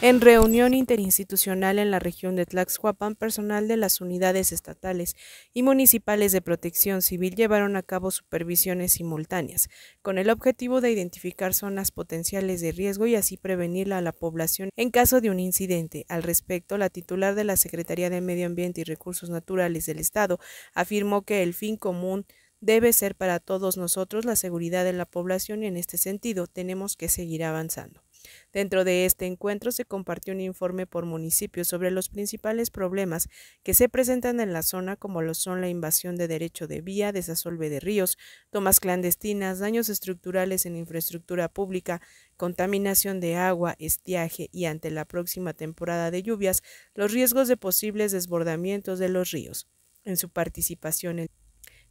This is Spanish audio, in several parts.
En reunión interinstitucional en la región de Tlaxcuapan, personal de las unidades estatales y municipales de protección civil llevaron a cabo supervisiones simultáneas, con el objetivo de identificar zonas potenciales de riesgo y así prevenirla a la población en caso de un incidente. Al respecto, la titular de la Secretaría de Medio Ambiente y Recursos Naturales del Estado afirmó que el fin común debe ser para todos nosotros la seguridad de la población y en este sentido tenemos que seguir avanzando. Dentro de este encuentro se compartió un informe por municipio sobre los principales problemas que se presentan en la zona, como lo son la invasión de derecho de vía, desasolve de ríos, tomas clandestinas, daños estructurales en infraestructura pública, contaminación de agua, estiaje y ante la próxima temporada de lluvias, los riesgos de posibles desbordamientos de los ríos. En su participación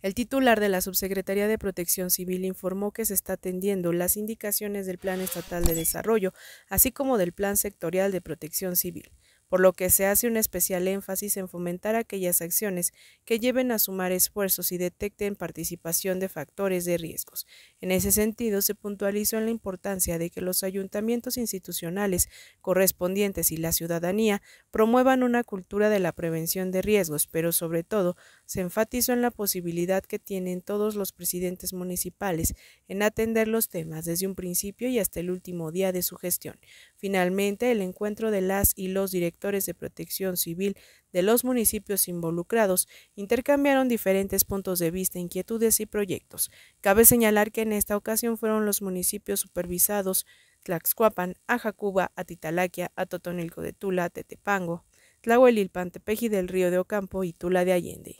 el titular de la Subsecretaría de Protección Civil informó que se está atendiendo las indicaciones del Plan Estatal de Desarrollo, así como del Plan Sectorial de Protección Civil por lo que se hace un especial énfasis en fomentar aquellas acciones que lleven a sumar esfuerzos y detecten participación de factores de riesgos. En ese sentido, se puntualizó en la importancia de que los ayuntamientos institucionales correspondientes y la ciudadanía promuevan una cultura de la prevención de riesgos, pero sobre todo se enfatizó en la posibilidad que tienen todos los presidentes municipales en atender los temas desde un principio y hasta el último día de su gestión. Finalmente, el encuentro de las y los directores de protección civil de los municipios involucrados intercambiaron diferentes puntos de vista, inquietudes y proyectos. Cabe señalar que en esta ocasión fueron los municipios supervisados Tlaxcuapan, Ajacuba, Atitalaquia, Atotonilco de Tula, Tetepango, Tlahuelilpan, Tepeji del Río de Ocampo y Tula de Allende.